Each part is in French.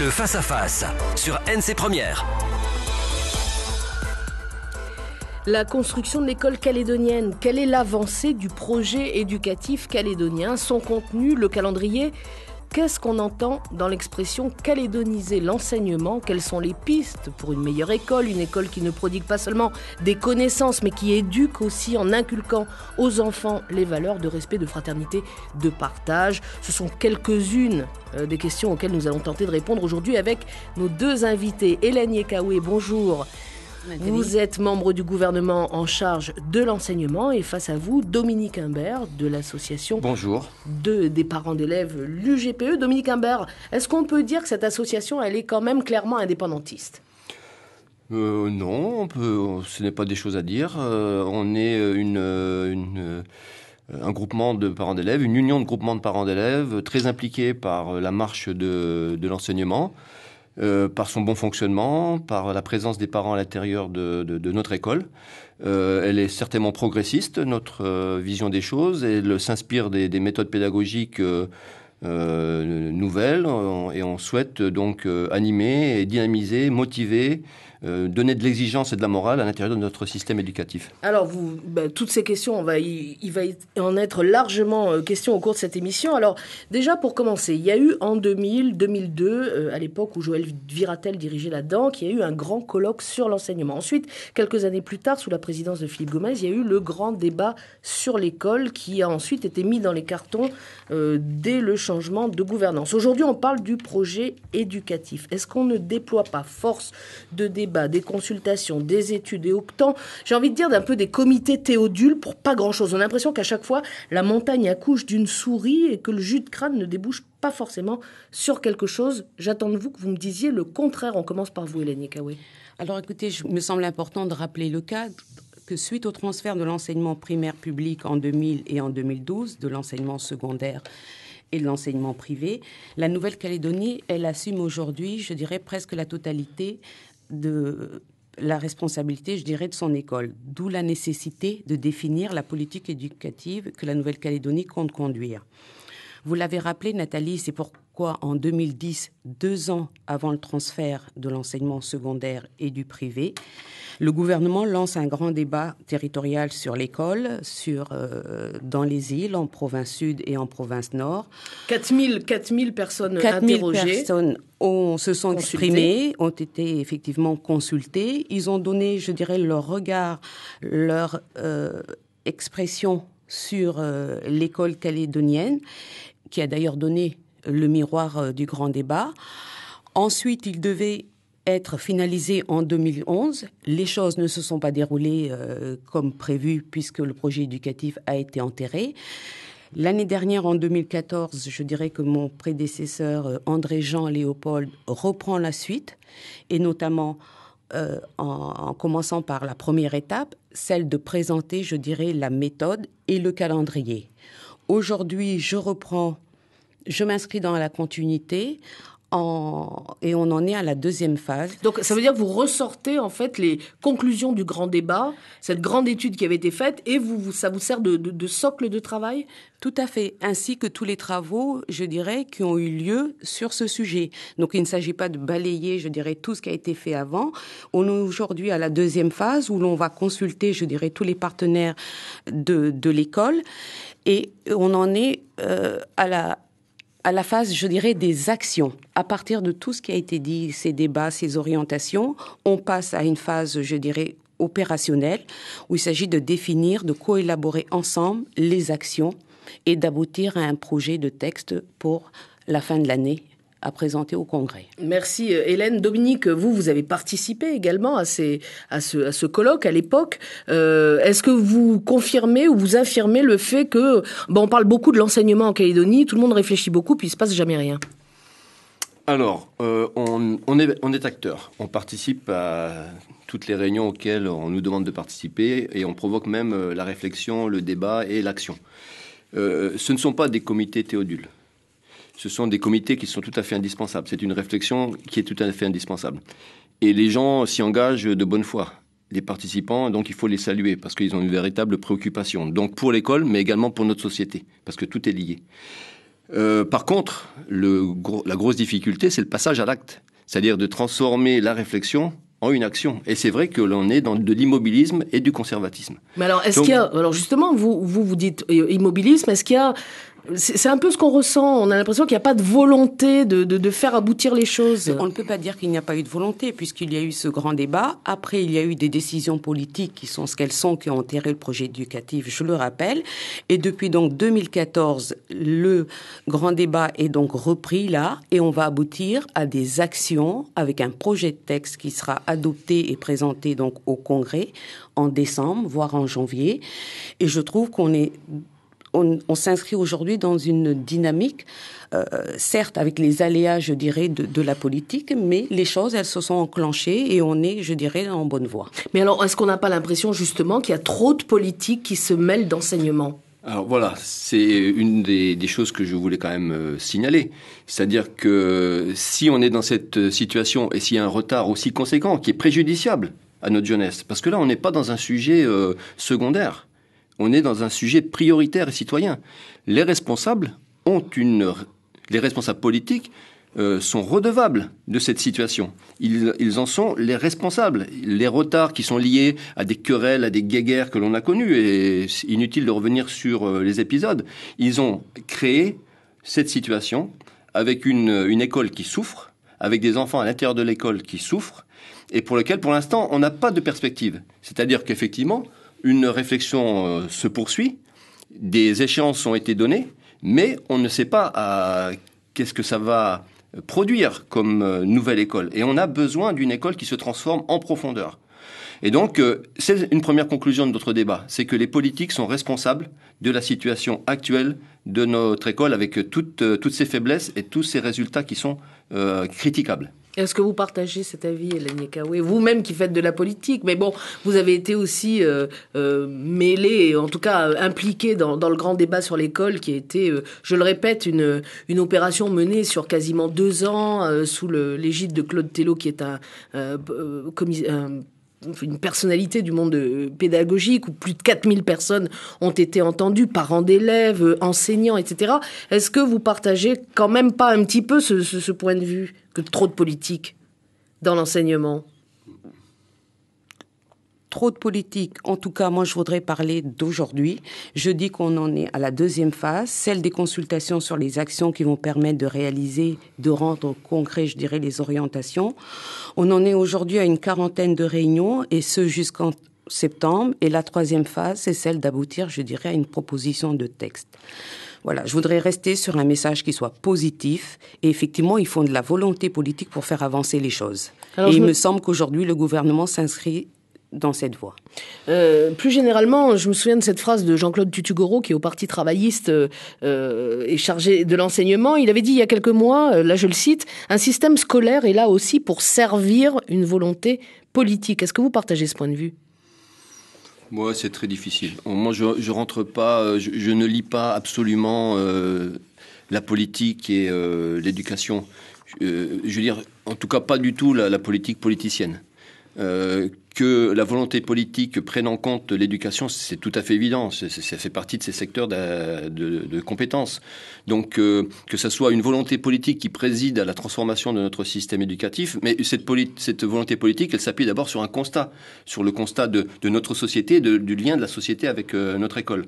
le face-à-face sur NC Premières. La construction de l'école calédonienne, quelle est l'avancée du projet éducatif calédonien, son contenu, le calendrier Qu'est-ce qu'on entend dans l'expression calédoniser l'enseignement Quelles sont les pistes pour une meilleure école, une école qui ne prodigue pas seulement des connaissances, mais qui éduque aussi en inculquant aux enfants les valeurs de respect, de fraternité, de partage Ce sont quelques-unes euh, des questions auxquelles nous allons tenter de répondre aujourd'hui avec nos deux invités. Hélène Yekaoué, bonjour. Vous êtes membre du gouvernement en charge de l'enseignement et face à vous, Dominique Imbert de l'association Bonjour. De, des parents d'élèves, l'UGPE. Dominique Imbert, est-ce qu'on peut dire que cette association, elle est quand même clairement indépendantiste euh, non, on peut, ce n'est pas des choses à dire. Euh, on est euh, un groupement de parents d'élèves, une union de groupements de parents d'élèves, très impliqués par la marche de l'enseignement. Euh, par son bon fonctionnement, par la présence des parents à l'intérieur de, notre école. Euh, elle est certainement progressiste, notre euh, vision des choses, elle s'inspire des, méthodes pédagogiques nouvelles, et on souhaite donc animer, dynamiser, motiver euh, donner de l'exigence et de la morale à l'intérieur de notre système éducatif Alors, vous, bah, toutes ces questions, on va il va en être largement euh, question au cours de cette émission. Alors, déjà pour commencer, il y a eu en 2000, 2002, euh, à l'époque où Joël Viratel dirigeait là-dedans, qu'il y a eu un grand colloque sur l'enseignement. Ensuite, quelques années plus tard, sous la présidence de Philippe Gomez, il y a eu le grand débat sur l'école qui a ensuite été mis dans les cartons dès le changement de gouvernance. Aujourd'hui, on parle du projet éducatif. Est-ce qu'on ne déploie pas force de débat des consultations, des études et autant, j'ai envie de dire, d'un peu des comités théodules pour pas grand-chose. On a l'impression qu'à chaque fois, la montagne accouche d'une souris et que le jus de crâne ne débouche pas forcément sur quelque chose. J'attends de vous que vous me disiez le contraire. On commence par vous, Hélène Kawé. Alors écoutez, je me semble important de rappeler le cas que suite au transfert de l'enseignement primaire public en 2000 et en 2012, de l'enseignement secondaire et de l'enseignement privé, la Nouvelle-Calédonie, elle assume aujourd'hui, je dirais, presque la totalité de la responsabilité, je dirais, de son école. D'où la nécessité de définir la politique éducative que la Nouvelle-Calédonie compte conduire. Vous l'avez rappelé, Nathalie, c'est pour en 2010, deux ans avant le transfert de l'enseignement secondaire et du privé, le gouvernement lance un grand débat territorial sur l'école, sur, euh, dans les îles, en province sud et en province nord. 4000, 4000 personnes 4000 personnes ont, se sont exprimées, ont été effectivement consultées. Ils ont donné, je dirais, leur regard, leur euh, expression sur euh, l'école calédonienne, qui a d'ailleurs donné le miroir euh, du grand débat. Ensuite, il devait être finalisé en 2011. Les choses ne se sont pas déroulées euh, comme prévu puisque le projet éducatif a été enterré. L'année dernière, en 2014, je dirais que mon prédécesseur euh, André-Jean Léopold reprend la suite, et notamment en, commençant par la première étape, celle de présenter, je dirais, la méthode et le calendrier. Aujourd'hui, je reprends je m'inscris dans la continuité. En... et on en est à la deuxième phase. Donc ça veut dire que vous ressortez en fait les conclusions du grand débat, cette grande étude qui avait été faite, et vous, ça vous sert de, de, socle de travail Tout à fait, ainsi que tous les travaux, je dirais, qui ont eu lieu sur ce sujet. Donc il ne s'agit pas de balayer, je dirais, tout ce qui a été fait avant. On est aujourd'hui à la deuxième phase où l'on va consulter, je dirais, tous les partenaires de, de l'école, et on en est euh, à la à la phase, je dirais, des actions. À partir de tout ce qui a été dit, ces débats, ces orientations, on passe à une phase, je dirais, opérationnelle, où il s'agit de définir, de coélaborer ensemble les actions et d'aboutir à un projet de texte pour la fin de l'année à présenter au Congrès. Merci euh, Hélène. Dominique, vous, vous avez participé également à, ces, à, ce, à ce colloque à l'époque. Euh, est-ce que vous confirmez ou vous affirmez le fait que, on parle beaucoup de l'enseignement en Calédonie, tout le monde réfléchit beaucoup, puis il se passe jamais rien alors, euh, on, est, on acteur. On participe à toutes les réunions auxquelles on nous demande de participer et on provoque même la réflexion, le débat et l'action. ce ne sont pas des comités théodules ce sont des comités qui sont tout à fait indispensables. C'est une réflexion qui est tout à fait indispensable. Et les gens s'y engagent de bonne foi, les participants, donc il faut les saluer parce qu'ils ont une véritable préoccupation. Donc pour l'école, mais également pour notre société, parce que tout est lié. Euh, par contre, la grosse difficulté, c'est le passage à l'acte, c'est-à-dire de transformer la réflexion en une action. Et c'est vrai que l'on est dans de l'immobilisme et du conservatisme. Mais alors, est-ce qu'il alors justement, vous, vous dites euh, immobilisme, est-ce qu'il y a c'est un peu ce qu'on ressent. On a l'impression qu'il n'y a pas de volonté de, faire aboutir les choses. On ne peut pas dire qu'il n'y a pas eu de volonté, puisqu'il y a eu ce grand débat. Après, il y a eu des décisions politiques qui sont ce qu'elles sont, qui ont enterré le projet éducatif, je le rappelle. Et depuis donc 2014, le grand débat est donc repris là, et on va aboutir à des actions avec un projet de texte qui sera adopté et présenté donc au Congrès en décembre, voire en janvier. Et je trouve qu'on est on, s'inscrit aujourd'hui dans une dynamique, euh, certes avec les aléas, je dirais, de, la politique, mais les choses, elles se sont enclenchées et on est, je dirais, en bonne voie. Mais alors, est-ce qu'on n'a pas l'impression justement qu'il y a trop de politiques qui se mêlent d'enseignement alors voilà, c'est une des, choses que je voulais quand même euh, signaler. C'est-à-dire que si on est dans cette situation et s'il y a un retard aussi conséquent qui est préjudiciable à notre jeunesse, parce que là on n'est pas dans un sujet euh, secondaire on est dans un sujet prioritaire et citoyen. Les responsables ont les responsables politiques euh, sont redevables de cette situation. Ils, en sont les responsables. Les retards qui sont liés à des querelles, à des guéguerres que l'on a connues, et inutile de revenir sur euh, les épisodes, ils ont créé cette situation avec une, une école qui souffre, avec des enfants à l'intérieur de l'école qui souffrent, et pour lequel, pour l'instant, on n'a pas de perspective. C'est-à-dire qu'effectivement, une réflexion euh, se poursuit, des échéances ont été données, mais on ne sait pas à euh, qu'est-ce que ça va produire comme euh, nouvelle école. Et on a besoin d'une école qui se transforme en profondeur. Et donc, c'est une première conclusion de notre débat, c'est que les politiques sont responsables de la situation actuelle de notre école avec toutes, ses faiblesses et tous ses résultats qui sont critiquables. Est-ce que vous partagez cet avis, Hélène Kawé, Vous-même qui faites de la politique, mais bon, vous avez été aussi euh, euh mêlé, en tout cas euh, impliqué dans, le grand débat sur l'école qui a été, euh, je le répète, une, une opération menée sur quasiment deux ans sous l'égide de Claude Tello qui est un, une personnalité du monde pédagogique où plus de 4000 personnes ont été entendues, parents d'élèves, enseignants, etc. Est-ce que vous partagez quand même pas un petit peu ce point de vue que trop de politique dans l'enseignement Trop de politique. En tout cas, moi, je voudrais parler d'aujourd'hui. Je dis qu'on en est à la deuxième phase, celle des consultations sur les actions qui vont permettre de réaliser, de rendre concret, je dirais, les orientations. On en est aujourd'hui à une quarantaine de réunions, et ce jusqu'en septembre. Et la troisième phase, c'est celle d'aboutir, je dirais, à une proposition de texte. Voilà, je voudrais rester sur un message qui soit positif. Et effectivement, il faut de la volonté politique pour faire avancer les choses. et il me, semble qu'aujourd'hui, le gouvernement s'inscrit dans cette voie. Euh, plus généralement, je me souviens de cette phrase de Jean-Claude Tutugoro, qui est au Parti travailliste euh, euh et chargé de l'enseignement. Il avait dit il y a quelques mois, euh, là je le cite, un système scolaire est là aussi pour servir une volonté politique. Est-ce que vous partagez ce point de vue moi, c'est très difficile. Moi, je, rentre pas, euh, je, ne lis pas absolument euh, la politique et euh, l'éducation. Je, veux dire, en tout cas, pas du tout la politique politicienne. Euh, que la volonté politique prenne en compte l'éducation, c'est tout à fait évident. ça fait partie de ces secteurs de, compétences. Donc, euh, que ce soit une volonté politique qui préside à la transformation de notre système éducatif, mais cette, volonté politique, elle s'appuie d'abord sur un constat, sur le constat de, notre société, du lien de la société avec euh, notre école.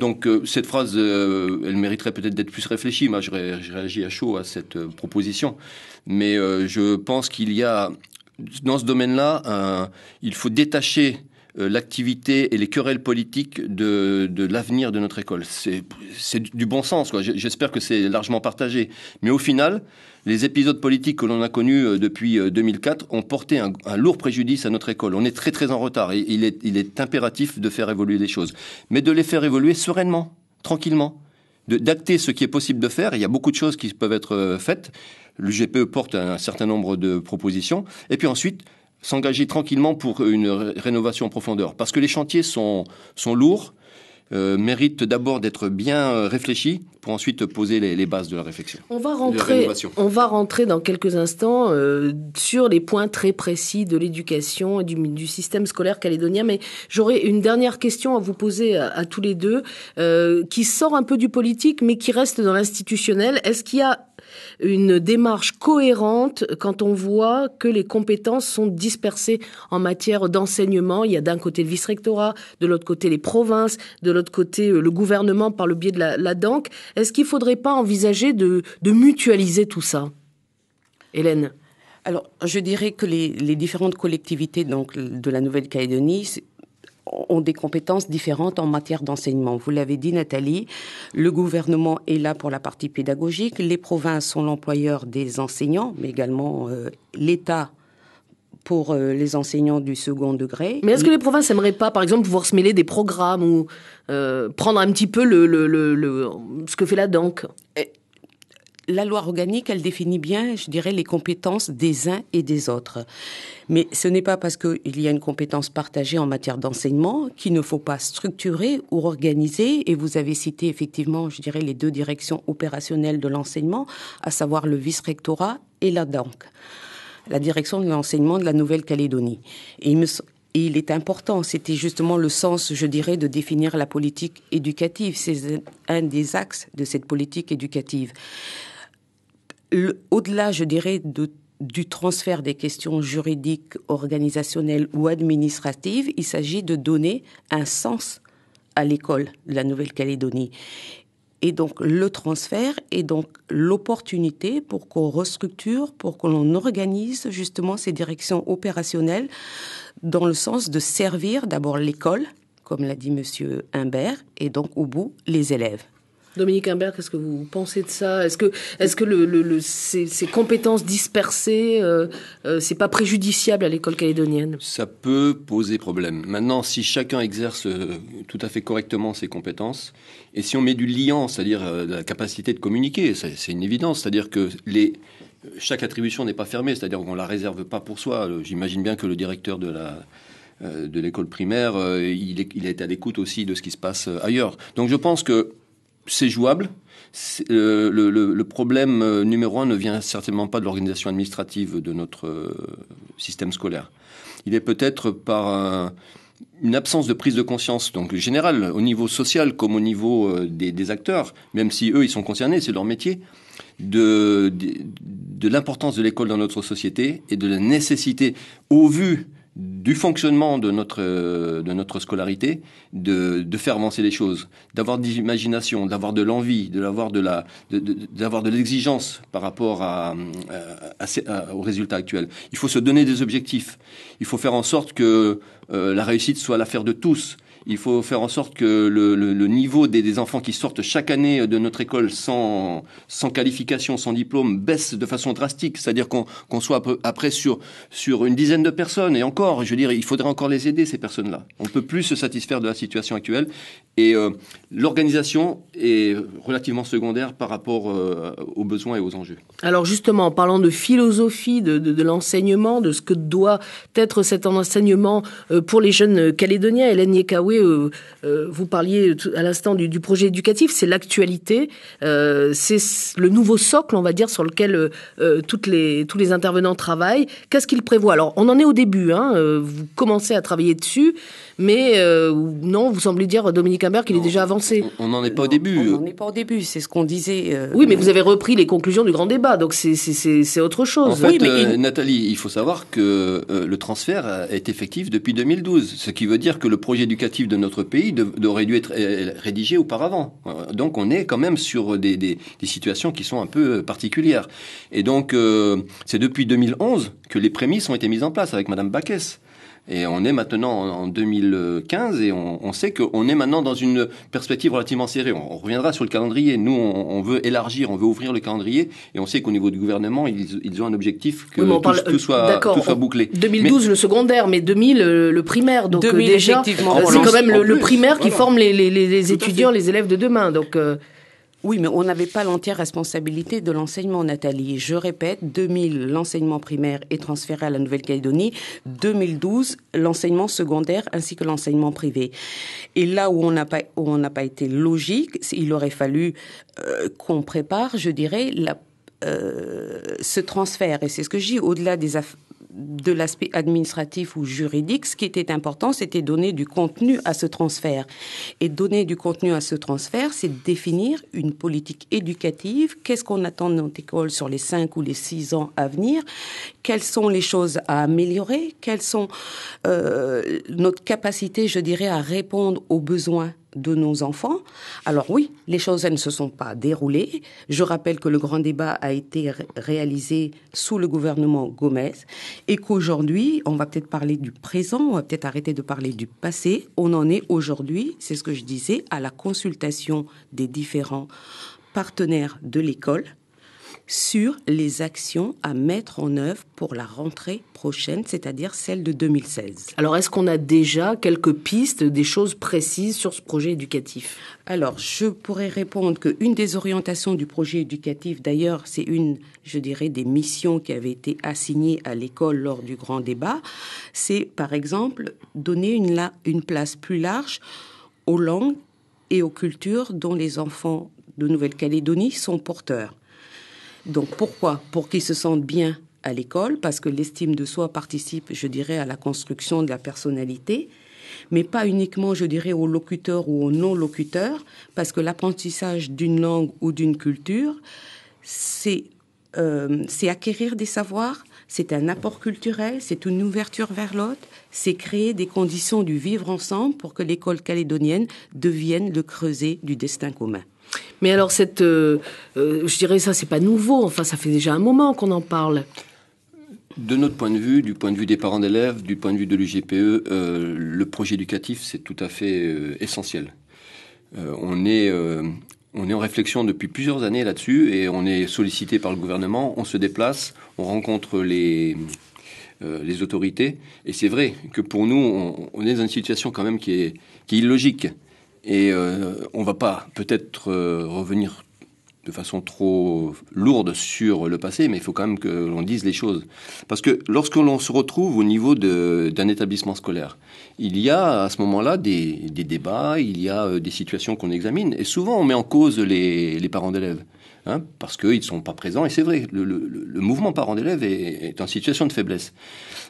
Donc, cette phrase, elle mériterait peut-être d'être plus réfléchie. Moi, je, je, réagis à chaud à cette proposition. Mais je pense qu'il y a dans ce domaine-là, euh, il faut détacher euh, l'activité et les querelles politiques de, l'avenir de notre école. C'est du bon sens, j'espère que c'est largement partagé. Mais au final, les épisodes politiques que l'on a connus euh, depuis 2004 ont porté un, lourd préjudice à notre école. On est très très en retard et il est impératif de faire évoluer les choses, mais de les faire évoluer sereinement, tranquillement d'acter ce qui est possible de faire. Il y a beaucoup de choses qui peuvent être euh, faites. Le e porte un certain nombre de propositions. Et puis ensuite, s'engager tranquillement pour une rénovation en profondeur. Parce que les chantiers sont, sont lourds, euh, mérite d'abord d'être bien euh, réfléchi pour ensuite poser les, bases de la réflexion. On va rentrer, on va rentrer dans quelques instants euh, sur les points très précis de l'éducation et du, système scolaire calédonien, mais j'aurais une dernière question à vous poser à, tous les deux, qui sort un peu du politique, mais qui reste dans l'institutionnel. Est-ce qu'il y a une démarche cohérente quand on voit que les compétences sont dispersées en matière d'enseignement. Il y a d'un côté le vice-rectorat, de l'autre côté les provinces, de l'autre côté euh, le gouvernement par le biais de la, la Est-ce qu'il ne faudrait pas envisager de, mutualiser tout ça Hélène alors, je dirais que les, les différentes collectivités donc, de la Nouvelle-Calédonie ont des compétences différentes en matière d'enseignement. Vous l'avez dit, Nathalie, le gouvernement est là pour la partie pédagogique, les provinces sont l'employeur des enseignants, mais également euh, l'État pour euh, les enseignants du second degré. Mais est-ce que les provinces n'aimeraient pas, par exemple, pouvoir se mêler des programmes ou euh, prendre un petit peu le, ce que fait la DANC la loi organique, elle définit bien, je dirais, les compétences des uns et des autres. Mais ce n'est pas parce qu'il y a une compétence partagée en matière d'enseignement qu'il ne faut pas structurer ou organiser. Et vous avez cité effectivement, je dirais, les deux directions opérationnelles de l'enseignement, à savoir le vice-rectorat et la DANC, la direction de l'enseignement de la Nouvelle-Calédonie. Et il il est important, c'était justement le sens, je dirais, de définir la politique éducative. C'est un des axes de cette politique éducative au-delà, je dirais, du transfert des questions juridiques, organisationnelles ou administratives, il s'agit de donner un sens à l'école de la Nouvelle-Calédonie. Et donc le transfert est donc l'opportunité pour qu'on restructure, pour qu'on organise justement ces directions opérationnelles dans le sens de servir d'abord l'école, comme l'a dit M. Humbert, et donc au bout les élèves. Dominique Imbert, qu'est-ce que vous pensez de ça Est-ce que, est-ce que le, ces, compétences dispersées, ce euh, n'est euh, c'est pas préjudiciable à l'école calédonienne Ça peut poser problème. Maintenant, si chacun exerce euh, tout à fait correctement ses compétences, et si on met du liant, c'est-à-dire la capacité de communiquer, c'est une évidence, c'est-à-dire que les, chaque attribution n'est pas fermée, c'est-à-dire qu'on la réserve pas pour soi. J'imagine bien que le directeur de la de l'école primaire, il est, il est à l'écoute aussi de ce qui se passe ailleurs. Donc je pense que c'est jouable. Euh, le, problème euh, numéro un ne vient certainement pas de l'organisation administrative de notre euh, système scolaire. Il est peut-être par une absence de prise de conscience, donc générale, au niveau social comme au niveau des, acteurs, même si eux, ils sont concernés, c'est leur métier, de, de l'importance de l'école dans notre société et de la nécessité, au vu du fonctionnement de notre, de notre scolarité, de, de faire avancer les choses, d'avoir de l'imagination, d'avoir de l'envie, d'avoir de, la, de, de, l'exigence par rapport à, à, aux résultats actuels. Il faut se donner des objectifs. Il faut faire en sorte que euh, la réussite soit l'affaire de tous. Il faut faire en sorte que le, niveau des, enfants qui sortent chaque année de notre école sans, qualification, sans diplôme, baisse de façon drastique. C'est-à-dire qu'on soit après sur, sur une dizaine de personnes. Et encore, je veux dire, il faudrait encore les aider, ces personnes-là. On ne peut plus se satisfaire de la situation actuelle. Et euh, l'organisation est relativement secondaire par rapport euh, aux besoins et aux enjeux. Alors justement, en parlant de philosophie de, l'enseignement, de ce que doit être cet enseignement euh, pour les jeunes calédoniens, Hélène euh, euh, vous parliez à l'instant du, projet éducatif, c'est l'actualité, euh, c'est le nouveau socle, on va dire, sur lequel les, tous les intervenants travaillent. Qu'est-ce qu'ils prévoit Alors, on en est au début, hein, vous commencez à travailler dessus mais euh, non, vous semblez dire, Dominique Imbert, qu'il est déjà avancé. On n'en est pas au début. On n'en est pas au début, c'est ce qu'on disait. Euh, oui, mais vous avez repris les conclusions du grand débat, donc c'est autre chose. En fait, euh, Nathalie, il faut savoir que le transfert est effectif depuis 2012, ce qui veut dire que le projet éducatif de notre pays aurait dû être rédigé auparavant. Donc on est quand même sur des, situations qui sont un peu particulières. Et donc c'est depuis 2011 que les prémices ont été mises en place avec Madame Baquès. Et on est maintenant en 2015 et on, on sait qu'on est maintenant dans une perspective relativement serrée. On, reviendra sur le calendrier. Nous, on, veut élargir, on veut ouvrir le calendrier et on sait qu'au niveau du gouvernement, ils, ils, ont un objectif que euh, tout, soit, tout soit bouclé. 2012 le secondaire, mais 2000 euh, le, primaire. Donc euh, déjà, c'est quand même le, primaire qui forme les, les, les étudiants, les élèves de demain. Donc oui, mais on n'avait pas l'entière responsabilité de l'enseignement, Nathalie. Je répète, 2000, l'enseignement primaire est transféré à la Nouvelle-Calédonie. 2012, l'enseignement secondaire ainsi que l'enseignement privé. Et là où on n'a pas, pas été logique, il aurait fallu euh, qu'on prépare, je dirais, euh, ce transfert, et c'est ce que j'ai au-delà des, de l'aspect administratif ou juridique, ce qui était important, c'était donner du contenu à ce transfert. Et donner du contenu à ce transfert, c'est définir une politique éducative. Qu'est-ce qu'on attend de notre école sur les cinq ou les six ans à venir Quelles sont les choses à améliorer Quelles sont euh, notre capacité, je dirais, à répondre aux besoins de nos enfants. Alors oui, les choses elles ne se sont pas déroulées. Je rappelle que le grand débat a été réalisé sous le gouvernement Gomez et qu'aujourd'hui, on va peut-être parler du présent, on va peut-être arrêter de parler du passé. On en est aujourd'hui, c'est ce que je disais, à la consultation des différents partenaires de l'école sur les actions à mettre en œuvre pour la rentrée prochaine, c'est-à-dire celle de 2016. Alors, est-ce qu'on a déjà quelques pistes, des choses précises sur ce projet éducatif Alors, je pourrais répondre qu'une des orientations du projet éducatif, d'ailleurs, c'est une, je dirais, des missions qui avaient été assignées à l'école lors du grand débat, c'est par exemple donner une, une place plus large aux langues et aux cultures dont les enfants de Nouvelle-Calédonie sont porteurs. Donc pourquoi Pour qu'ils se sentent bien à l'école, parce que l'estime de soi participe, je dirais, à la construction de la personnalité, mais pas uniquement, je dirais, aux locuteurs ou aux non-locuteurs, parce que l'apprentissage d'une langue ou d'une culture, euh, c'est acquérir des savoirs, c'est un apport culturel, c'est une ouverture vers l'autre, c'est créer des conditions du vivre ensemble pour que l'école calédonienne devienne le creuset du destin commun. Mais alors euh, euh, je dirais ça, c'est pas nouveau. Enfin, ça fait déjà un moment qu'on en parle. De notre point de vue, du point de vue des parents d'élèves, du point de vue de l'UGPE, euh, le projet éducatif c'est tout à fait essentiel. on est en réflexion depuis plusieurs années là-dessus et on est sollicité par le gouvernement. On se déplace, on rencontre les autorités et c'est vrai que pour nous on, est dans une situation quand même qui est qui est illogique. Et euh, on va pas peut-être euh, revenir de façon trop lourde sur le passé, mais il faut quand même que l'on dise les choses. Parce que lorsque l'on se retrouve au niveau d'un établissement scolaire, il y a à ce moment-là des, débats, il y a euh, des situations qu'on examine, et souvent on met en cause les, parents d'élèves. Hein, parce qu'ils ne sont pas présents, et c'est vrai, le, mouvement parents d'élèves est, en situation de faiblesse.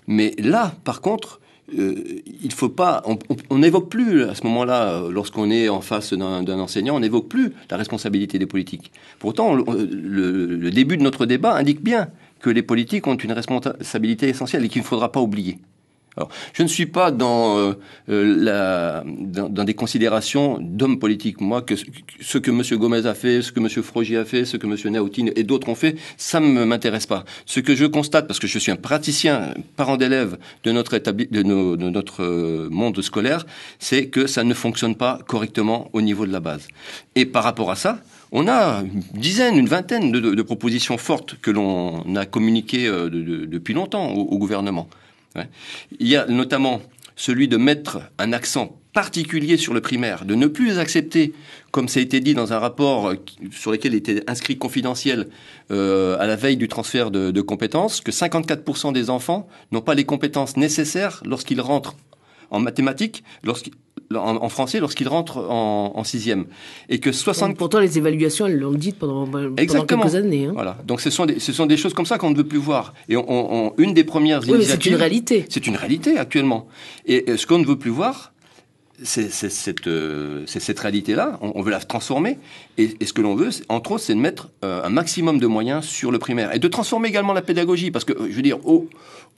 Mais là, par contre, il euh, il faut pas, on n'évoque plus à ce moment-là, euh, lorsqu'on est en face d'un enseignant, on n'évoque plus la responsabilité des politiques. Pourtant, le début de notre débat indique bien que les politiques ont une responsabilité essentielle et qu'il ne faudra pas oublier. Alors, je ne suis pas euh, euh, dans, dans, des considérations d'hommes politiques. Moi, que, ce que M. Gomez a fait, ce que M. Frogier a fait, ce que M. Naoutine et d'autres ont fait, ça ne m'intéresse pas. Ce que je constate, parce que je suis un praticien, parent d'élèves de notre, de, notre euh, monde scolaire, c'est que ça ne fonctionne pas correctement au niveau de la base. Et par rapport à ça, on a une dizaine, une vingtaine de, propositions fortes que l'on a communiquées depuis longtemps au gouvernement. Il y a notamment celui de mettre un accent particulier sur le primaire, de ne plus accepter, comme ça a été dit dans un rapport sur lequel était inscrit confidentiel euh, à la veille du transfert de, de compétences, que 54% des enfants n'ont pas les compétences nécessaires lorsqu'ils rentrent en mathématiques, lorsqu'ils en, en, français lorsqu'il rentre en, en, sixième. Et que 60... pourtant, les évaluations, elles l'ont dit pendant, pendant quelques années. Hein. Voilà. Donc, ce sont, des, ce sont des choses comme ça qu'on ne veut plus voir. Et on, on, une des premières oui, c'est une réalité. C'est une réalité, actuellement. et ce qu'on ne veut plus voir, euh, c'est cette, réalité-là, on, veut la transformer, et, ce que l'on veut, entre autres, c'est de mettre euh, un maximum de moyens sur le primaire, et de transformer également la pédagogie, parce que, euh, je veux dire, au,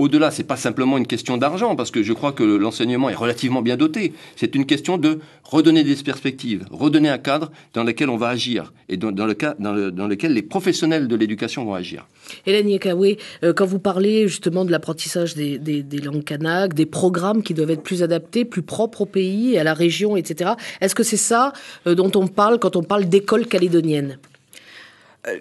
delà ce n'est pas simplement une question d'argent, parce que je crois que l'enseignement est relativement bien doté, c'est une question de redonner des perspectives, redonner un cadre dans lequel on va agir, et dans, lequel les professionnels de l'éducation vont agir. Hélène quand vous parlez justement de l'apprentissage des, langues kanak, des programmes qui doivent être plus adaptés, plus propres au pays, à la région, etc. Est-ce que c'est ça euh, dont on parle quand on parle d'école calédonienne euh,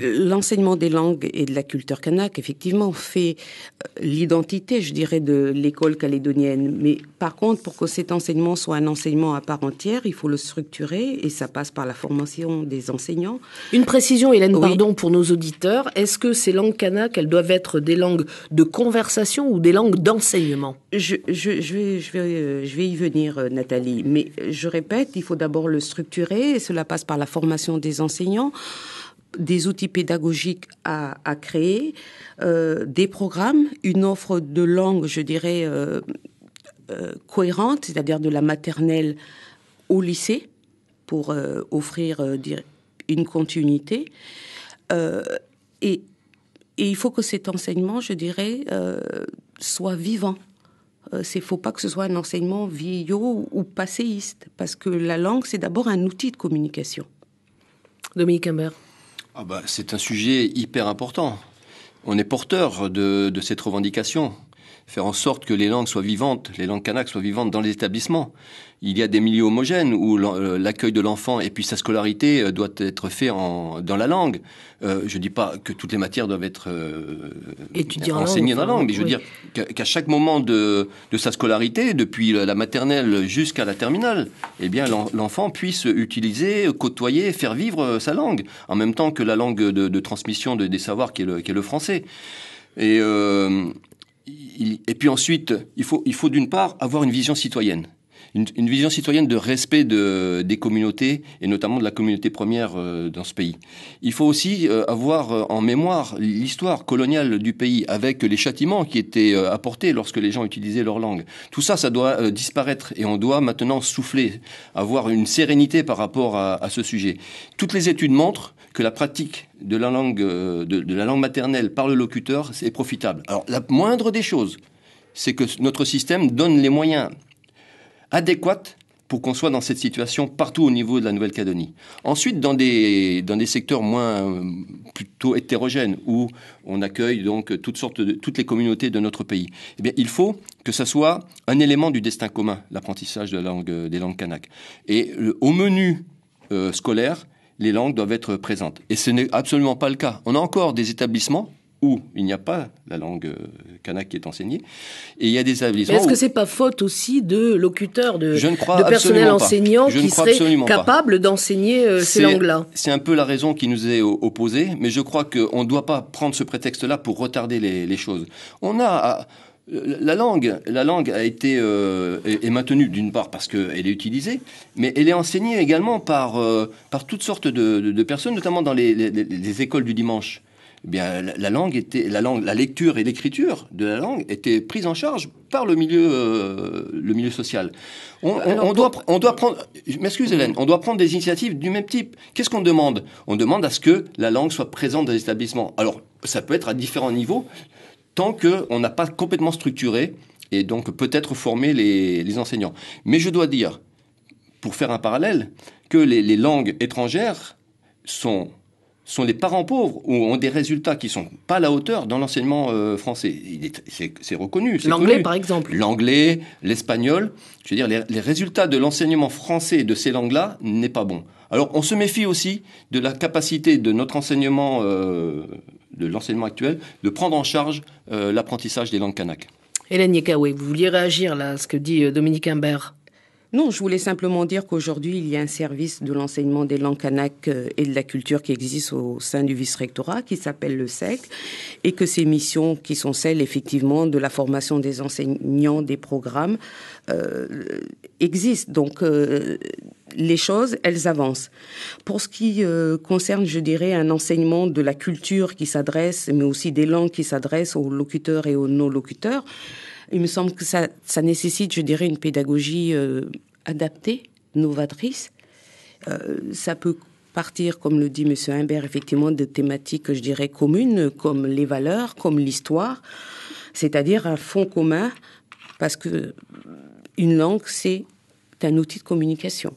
L'enseignement des langues et de la culture kanak, effectivement, fait euh, l'identité, je dirais, de l'école calédonienne. Mais par contre, pour que cet enseignement soit un enseignement à part entière, il faut le structurer et ça passe par la formation des enseignants. Une précision, Hélène, pardon, pour nos auditeurs. Est-ce que ces langues kanak, elles doivent être des langues de conversation ou des langues d'enseignement euh, je vais y venir, euh, Nathalie. Mais je répète, il faut d'abord le structurer et cela passe par la formation des enseignants des outils pédagogiques à, créer, euh, des programmes, une offre de langue, je dirais, euh, euh, cohérente, c'est-à-dire de la maternelle au lycée, pour offrir une continuité. Et, il faut que cet enseignement, je dirais, soit vivant. Il ne faut pas que ce soit un enseignement vieillot ou passéiste, parce que la langue, c'est d'abord un outil de communication. Dominique Imbert ah bah, C'est un sujet hyper important. On est porteur de, de cette revendication faire en sorte que les langues soient vivantes, les langues kanak soient vivantes dans les établissements. Il y a des milieux homogènes où euh, l'accueil de l'enfant et puis sa scolarité euh, doit être fait en, dans la langue. Euh, je ne dis pas que toutes les matières doivent être enseignées dans la langue, mais je veux dire qu'à chaque moment de, de, sa scolarité, depuis la maternelle jusqu'à la terminale, eh bien l'enfant puisse utiliser, côtoyer, faire vivre sa langue, en même temps que la langue de, transmission des savoirs qui est le, français. Et et puis ensuite, il faut, il faut d'une part avoir une vision citoyenne une, vision citoyenne de respect des communautés et notamment de la communauté première euh, dans ce pays. Il faut aussi euh, avoir euh, en mémoire l'histoire coloniale du pays avec les châtiments qui étaient apportés lorsque les gens utilisaient leur langue. Tout ça, ça doit disparaître et on doit maintenant souffler, avoir une sérénité par rapport à, ce sujet. Toutes les études montrent que la pratique de la langue, de, de la langue maternelle par le locuteur est profitable. Alors la moindre des choses, c'est que notre système donne les moyens adéquate pour qu'on soit dans cette situation partout au niveau de la Nouvelle-Calédonie. Ensuite, dans des, secteurs moins plutôt hétérogènes, où on accueille donc toutes sortes de, toutes les communautés de notre pays, eh bien, il faut que ce soit un élément du destin commun, l'apprentissage de des langues kanak. Et euh, au menu euh, scolaire, les langues doivent être présentes. Et ce n'est absolument pas le cas. On a encore des établissements où il n'y a pas la langue euh, kanak qui est enseignée. Et il y a des avis Est-ce que c'est pas faute aussi de locuteurs, de, je personnel enseignant qui serait capable d'enseigner euh, ces langues-là C'est un peu la raison qui nous est opposée, mais je crois qu'on ne doit pas prendre ce prétexte-là pour retarder les, choses. On a. Ah, la langue, la langue a été euh, est, maintenue d'une part parce qu'elle est utilisée, mais elle est enseignée également par par toutes sortes de, personnes, notamment dans les écoles du dimanche. Eh bien, la langue était, la langue, la lecture et l'écriture de la langue étaient prises en charge par le milieu, euh, le milieu social. On, doit, on doit prendre, m'excuse Hélène, on doit prendre des initiatives du même type. Qu'est-ce qu'on demande On demande à ce que la langue soit présente dans les établissements. Alors, ça peut être à différents niveaux, tant qu'on n'a pas complètement structuré et donc peut-être formé les, les enseignants. Mais je dois dire, pour faire un parallèle, que les langues étrangères sont sont les parents pauvres ou ont des résultats qui sont pas à la hauteur dans l'enseignement euh, français. C'est reconnu. L'anglais, par exemple. L'anglais, l'espagnol. Je veux dire, les, résultats de l'enseignement français de ces langues-là n'est pas bon. Alors, on se méfie aussi de la capacité de notre enseignement, euh, de l'enseignement actuel, de prendre en charge euh, l'apprentissage des langues kanak. Hélène Yekawe, vous vouliez réagir là à ce que dit Dominique Imbert non, je voulais simplement dire qu'aujourd'hui, il y a un service de l'enseignement des langues kanak euh, et de la culture qui existe au sein du vice-rectorat, qui s'appelle le SEC, et que ces missions, qui sont celles effectivement de la formation des enseignants des programmes, euh, existent. Donc, euh, les choses, elles avancent. Pour ce qui concerne, je dirais, un enseignement de la culture qui s'adresse, mais aussi des langues qui s'adressent aux locuteurs et aux non-locuteurs, il me semble que ça, nécessite, je dirais, une pédagogie euh, adaptée, novatrice. Euh, ça peut partir, comme le dit M. Imbert, effectivement, de thématiques, je dirais, communes, comme les valeurs, comme l'histoire, c'est-à-dire un fond commun, parce que euh, une langue, c'est un outil de communication.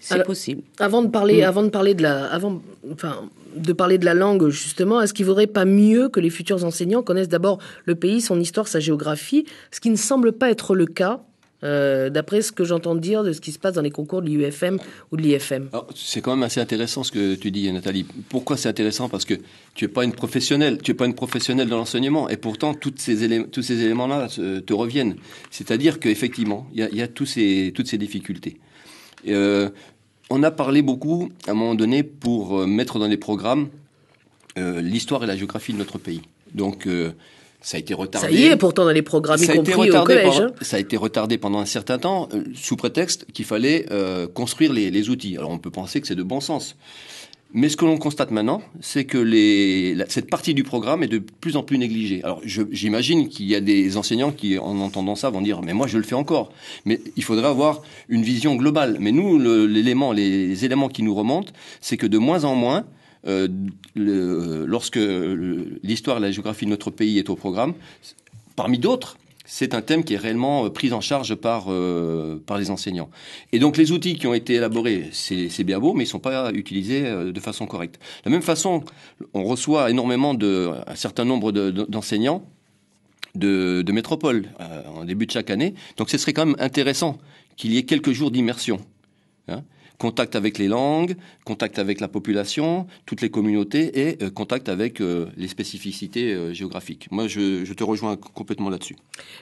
c'est possible. Avant de parler, mm. avant de parler de la, avant, enfin, de parler de la langue, justement, est-ce qu'il ne vaudrait pas mieux que les futurs enseignants connaissent d'abord le pays, son histoire, sa géographie, ce qui ne semble pas être le cas euh, d'après ce que j'entends dire de ce qui se passe dans les concours de l'UFM ou de l'IFM. C'est quand même assez intéressant ce que tu dis, Nathalie. Pourquoi c'est intéressant Parce que tu n'es pas une professionnelle, tu n'es pas une professionnelle de l'enseignement, et pourtant ces tous ces éléments-là euh, te reviennent. C'est-à-dire qu'effectivement, il y a, toutes ces difficultés. Euh, on a parlé beaucoup, à un moment donné, pour euh, mettre dans les programmes euh, l'histoire et la géographie de notre pays. Donc, euh, ça a été retardé. Ça y est, pourtant, dans les programmes, ça y compris au collège. Hein. ça a été retardé pendant un certain temps, sous prétexte qu'il fallait construire les, outils. Alors, on peut penser que c'est de bon sens. Mais ce que l'on constate maintenant, c'est que les, cette partie du programme est de plus en plus négligée. Alors j'imagine qu'il y a des enseignants qui, en entendant ça, vont dire ⁇ mais moi je le fais encore ⁇ Mais il faudrait avoir une vision globale. Mais nous, l'élément, les, éléments qui nous remontent, c'est que de moins en moins, euh, lorsque l'histoire et la géographie de notre pays est au programme, parmi d'autres, c'est un thème qui est réellement euh, pris en charge par, euh, par les enseignants. Et donc les outils qui ont été élaborés, c'est bien beau, mais ils ne sont pas utilisés euh, de façon correcte. De la même façon, on reçoit énormément de, un certain nombre d'enseignants. De, métropole en début de chaque année. Donc ce serait quand même intéressant qu'il y ait quelques jours d'immersion. Hein. Contact avec les langues, contact avec la population, toutes les communautés et euh, contact avec euh, les spécificités euh, géographiques. Moi, je, te rejoins complètement là-dessus.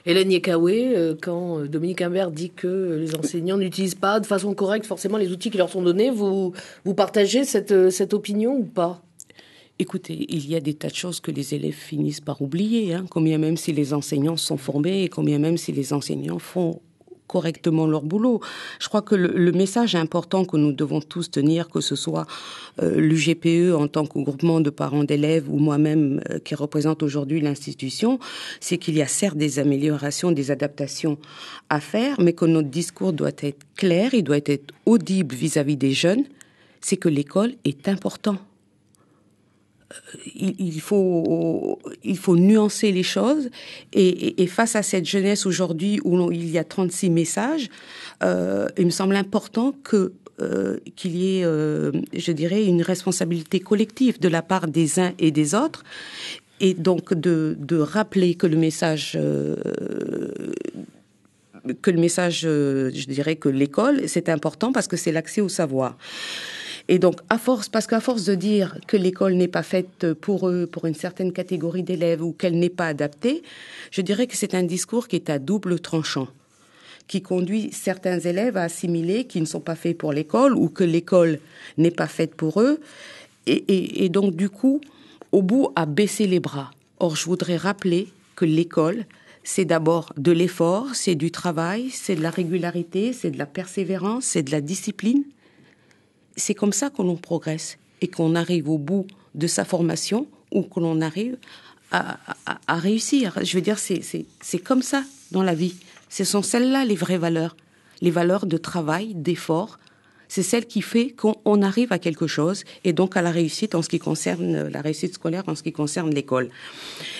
Hélène Yekawé, quand Dominique Imbert dit que les enseignants n'utilisent pas de façon correcte forcément les outils qui leur sont donnés, vous, vous partagez cette, cette opinion ou pas Écoutez, il y a des tas de choses que les élèves finissent par oublier, hein. combien même si les enseignants sont formés et combien même si les enseignants font correctement leur boulot. Je crois que le, message important que nous devons tous tenir, que ce soit euh, l'UGPE en tant que groupement de parents d'élèves ou moi-même euh, qui représente aujourd'hui l'institution, c'est qu'il y a certes des améliorations, des adaptations à faire, mais que notre discours doit être clair, il doit être audible vis-à-vis -vis des jeunes, c'est que l'école est importante il, faut, il faut nuancer les choses. Et, face à cette jeunesse aujourd'hui où il y a 36 messages, euh, il me semble important que euh, qu'il y ait, euh, je dirais, une responsabilité collective de la part des uns et des autres. Et donc de, de rappeler que le message que le message, je dirais que l'école, c'est important parce que c'est l'accès au savoir. Et donc, à force, parce qu'à force de dire que l'école n'est pas faite pour eux, pour une certaine catégorie d'élèves, ou qu'elle n'est pas adaptée, je dirais que c'est un discours qui est à double tranchant qui conduit certains élèves à assimiler qu'ils ne sont pas faits pour l'école ou que l'école n'est pas faite pour eux. Et, et, donc, du coup, au bout, à baisser les bras. Or, je voudrais rappeler que l'école, c'est d'abord de l'effort, c'est du travail, c'est de la régularité, c'est de la persévérance, c'est de la discipline. C'est comme ça que l'on progresse et qu'on arrive au bout de sa formation ou que l'on arrive à, réussir. Je veux dire, c'est comme ça dans la vie. Ce sont celles-là les vraies valeurs. Les valeurs de travail, d'effort. C'est celles qui fait qu'on arrive à quelque chose et donc à la réussite en ce qui concerne la réussite scolaire, en ce qui concerne l'école.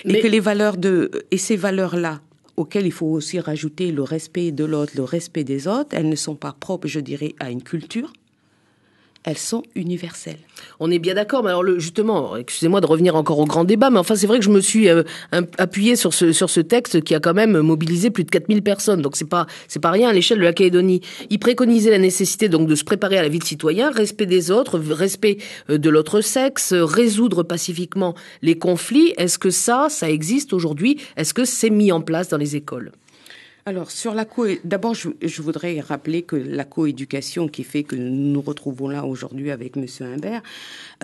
Et que les valeurs de, et ces valeurs-là, auxquelles il faut aussi rajouter le respect de l'autre, le respect des autres, elles ne sont pas propres, je dirais, à une culture elles sont universelles. On est bien d'accord, mais alors justement, excusez-moi de revenir encore au grand débat, mais enfin c'est vrai que je me suis appuyé euh, appuyée sur ce, sur ce texte qui a quand même mobilisé plus de 4000 personnes, donc c'est pas, c'est pas rien à l'échelle de la Calédonie. Il préconisait la nécessité donc de se préparer à la vie de citoyen, respect des autres, respect euh, de l'autre sexe, euh, résoudre pacifiquement les conflits. Est-ce que ça, ça existe aujourd'hui Est-ce que c'est mis en place dans les écoles alors sur la co, d'abord je, voudrais rappeler que la coéducation qui fait que nous nous retrouvons là aujourd'hui avec Monsieur Imbert.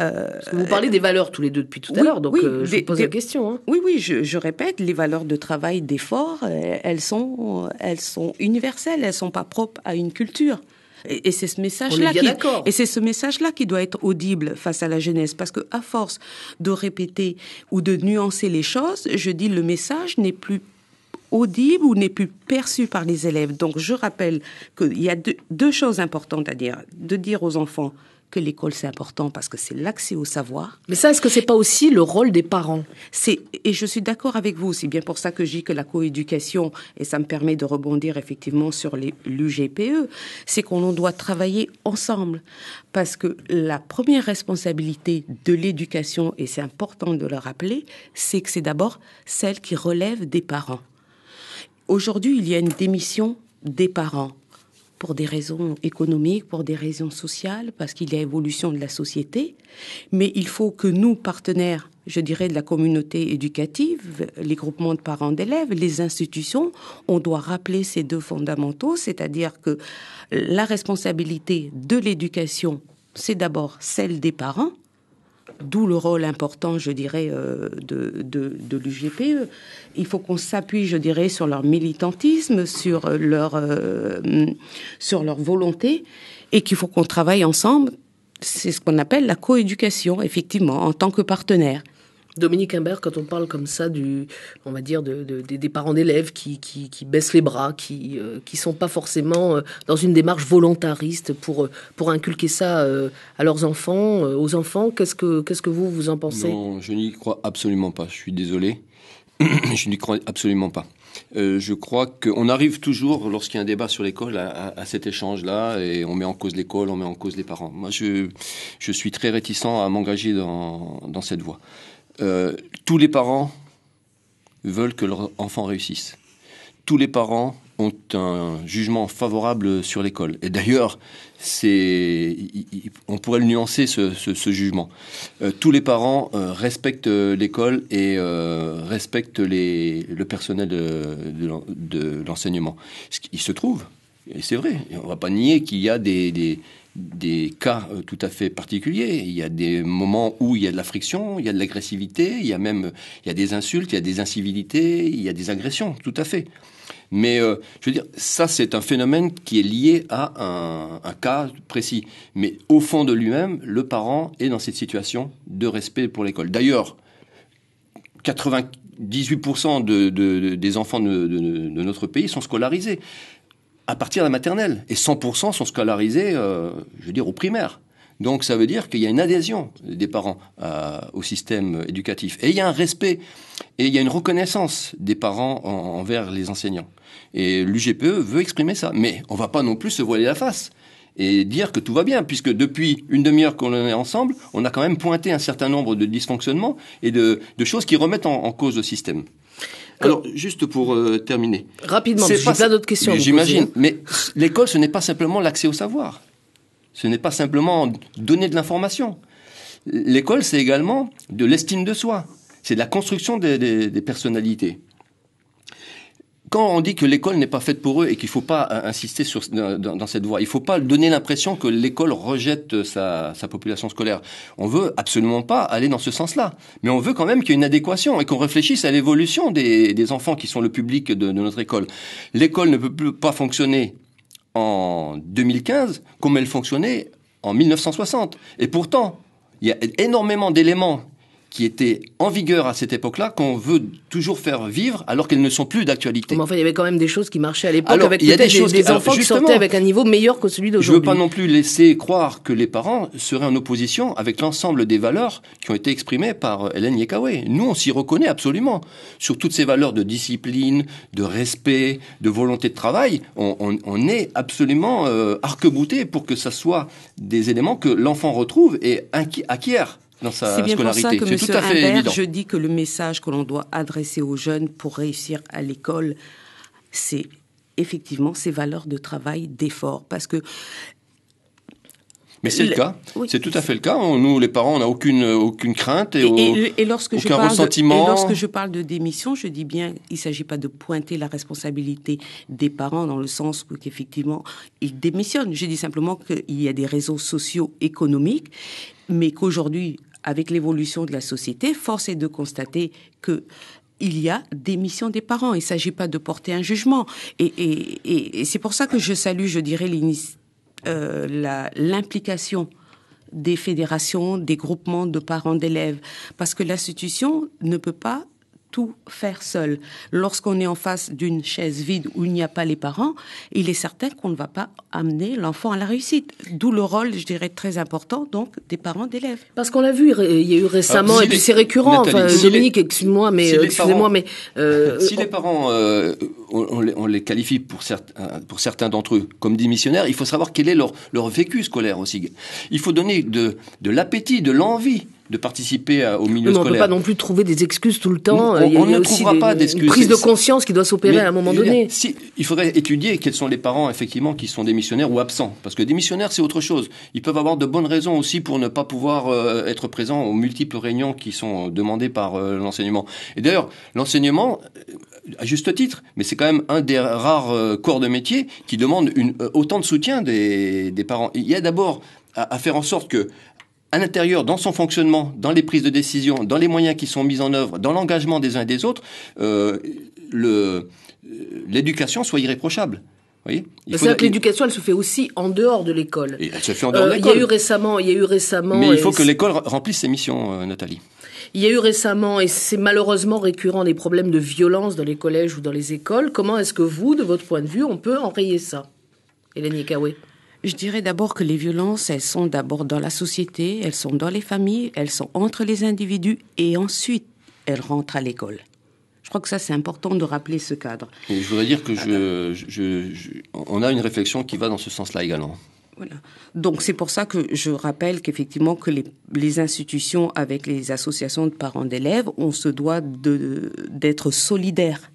Euh, vous parlez des valeurs tous les deux depuis tout à l'heure, donc euh, je vous pose la question. Hein. Oui, oui, je, répète, les valeurs de travail, d'effort, euh, elles sont, elles sont universelles, elles sont pas propres à une culture. Et, c'est ce message-là qui, et c'est ce message-là qui doit être audible face à la jeunesse, parce que à force de répéter ou de nuancer les choses, je dis le message n'est plus audible ou n'est plus perçu par les élèves. Donc je rappelle qu'il y a deux, choses importantes à dire. De dire aux enfants que l'école c'est important parce que c'est l'accès au savoir. Mais ça, est-ce que c'est pas aussi le rôle des parents C'est et je suis d'accord avec vous. C'est bien pour ça que je dis que la coéducation et ça me permet de rebondir effectivement sur l'UGPE, c'est qu'on doit travailler ensemble parce que la première responsabilité de l'éducation et c'est important de le rappeler, c'est que c'est d'abord celle qui relève des parents. Aujourd'hui, il y a une démission des parents pour des raisons économiques, pour des raisons sociales, parce qu'il y a évolution de la société. Mais il faut que nous, partenaires, je dirais, de la communauté éducative, les groupements de parents d'élèves, les institutions, on doit rappeler ces deux fondamentaux, c'est-à-dire que la responsabilité de l'éducation, c'est d'abord celle des parents, D'où le rôle important, je dirais, euh, de, de, l'UGPE. Il faut qu'on s'appuie, je dirais, sur leur militantisme, sur euh, leur, euh, sur leur volonté, et qu'il faut qu'on travaille ensemble. C'est ce qu'on appelle la coéducation, effectivement, en tant que partenaire. Dominique Imbert, quand on parle comme ça du, on va dire de, des parents d'élèves qui, qui, qui, baissent les bras, qui ne euh, sont pas forcément euh, dans une démarche volontariste pour, euh, pour inculquer ça à leurs enfants, aux enfants, qu'est-ce que, qu'est-ce que vous, vous en pensez Non, je n'y crois absolument pas, je suis désolé. je n'y crois absolument pas. je crois qu'on arrive toujours, lorsqu'il y a un débat sur l'école, à, à, cet échange-là, et on met en cause l'école, on met en cause les parents. Moi, je, je suis très réticent à m'engager dans, dans cette voie. Euh, tous les parents veulent que leur enfant réussisse. Tous les parents ont un jugement favorable sur l'école. Et d'ailleurs, on pourrait le nuancer ce, jugement. Euh, tous les parents euh, respectent l'école et respectent le personnel de, l'enseignement. Il se trouve, et c'est vrai, on ne va pas nier qu'il y a des, des cas euh, tout à fait particuliers. Il y a des moments où il y a de la friction, il y a de l'agressivité, il y a même il y a des insultes, il y a des incivilités, il y a des agressions, tout à fait. Mais euh, je veux dire, ça c'est un phénomène qui est lié à un, cas précis. Mais au fond de lui-même, le parent est dans cette situation de respect pour l'école. D'ailleurs, 98% des enfants de, notre pays sont scolarisés à partir de la maternelle. Et 100% sont scolarisés, euh, je veux dire, au primaire. Donc ça veut dire qu'il y a une adhésion des parents euh, au système éducatif. Et il y a un respect et il y a une reconnaissance des parents envers les enseignants. Et l'UGPE veut exprimer ça. Mais on va pas non plus se voiler la face et dire que tout va bien, puisque depuis une demi-heure qu'on est ensemble, on a quand même pointé un certain nombre de dysfonctionnements et de, choses qui remettent en cause le système. Alors, juste pour euh, terminer. Rapidement, c'est pas d'autres questions. J'imagine. Mais l'école, ce n'est pas simplement l'accès au savoir. Ce n'est pas simplement donner de l'information. L'école, c'est également de l'estime de soi. C'est de la construction des personnalités quand on dit que l'école n'est pas faite pour eux et qu'il ne faut pas euh, insister dans, cette voie, il ne faut pas donner l'impression que l'école rejette euh, sa, population scolaire. On veut absolument pas aller dans ce sens-là, mais on veut quand même qu'il y ait une adéquation et qu'on réfléchisse à l'évolution des, enfants qui sont le public de, notre école. L'école ne peut pas fonctionner en 2015 comme elle fonctionnait en 1960. Et pourtant, il y a énormément d'éléments qui étaient en vigueur à cette époque-là, qu'on veut toujours faire vivre, alors qu'elles ne sont plus d'actualité. Mais enfin, il y avait quand même des choses qui marchaient à l'époque, avec des, choses enfants qui sortaient avec un niveau meilleur que celui d'aujourd'hui. Je ne veux pas non plus laisser croire que les parents seraient en opposition avec l'ensemble des valeurs qui ont été exprimées par euh, Hélène Yekawe. Nous, on s'y reconnaît absolument. Sur toutes ces valeurs de discipline, de respect, de volonté de travail, on, on, on est absolument euh, arc-bouté pour que ça soit des éléments que l'enfant retrouve et acquiert. C'est bien pour ça que je dis que le message que l'on doit adresser aux jeunes pour réussir à l'école, c'est effectivement ces valeurs de travail, d'effort. Parce que mais c'est le cas. C'est tout à fait le cas. Nous, les parents, on n'a aucune, aucune crainte et, lorsque aucun je parle ressentiment. et lorsque je parle de démission, je dis bien, il ne s'agit pas de pointer la responsabilité des parents dans le sens qu'effectivement, ils démissionnent. Je dis simplement qu'il y a des réseaux sociaux économiques, mais qu'aujourd'hui, avec l'évolution de la société, force est de constater que il y a des missions des parents. Il ne s'agit pas de porter un jugement. Et, c'est pour ça que je salue, je dirais, euh, l'implication des fédérations, des groupements de parents d'élèves, parce que l'institution ne peut pas tout faire seul. Lorsqu'on est en face d'une chaise vide où il n'y a pas les parents, il est certain qu'on ne va pas amener l'enfant à la réussite. D'où le rôle, je dirais, très important donc des parents d'élèves. Parce qu'on l'a vu, il y a eu récemment, ah, et puis c'est récurrent. enfin, Dominique, excuse-moi, mais excusez-moi, mais si les parents, on, les qualifie pour certains, euh, pour certains d'entre eux comme démissionnaires, il faut savoir quel est leur, leur vécu scolaire aussi. Il faut donner de l'appétit, de l'envie de participer euh, au milieu mais On ne peut pas non plus trouver des excuses tout le temps. On, il ne trouvera pas Une prise de conscience qui doit s'opérer à un moment donné. Si, il faudrait étudier quels sont les parents effectivement qui sont démissionnaires ou absents, parce que démissionnaires c'est autre chose. Ils peuvent avoir de bonnes raisons aussi pour ne pas pouvoir euh, être présents aux multiples réunions qui sont euh, demandées par l'enseignement. Et d'ailleurs, l'enseignement, à juste titre, mais c'est quand même un des rares corps de métier qui demande autant de soutien des parents. Il y a d'abord à, faire en sorte que à l'intérieur, dans son fonctionnement, dans les prises de décision, dans les moyens qui sont mis en œuvre, dans l'engagement des uns et des autres, euh, euh, l'éducation soit irréprochable. cest à que l'éducation, elle se fait aussi en dehors de l'école. Elle se fait en dehors euh, de l'école. Il y a eu récemment, il y a eu récemment. Mais il faut que l'école remplisse ses missions, Nathalie. Il y a eu récemment, et c'est malheureusement récurrent, des problèmes de violence dans les collèges ou dans les écoles. Comment est-ce que vous, de votre point de vue, on peut enrayer ça, Hélène Yekawé je dirais d'abord que les violences, elles sont d'abord dans la société, elles sont dans les familles, elles sont entre les individus et ensuite elles rentrent à l'école. Je crois que ça, c'est important de rappeler ce cadre. je voudrais dire que je, on a une réflexion qui va dans ce sens-là également. Voilà. Donc c'est pour ça que je rappelle qu'effectivement que les, les, institutions avec les associations de parents d'élèves, on se doit d'être solidaires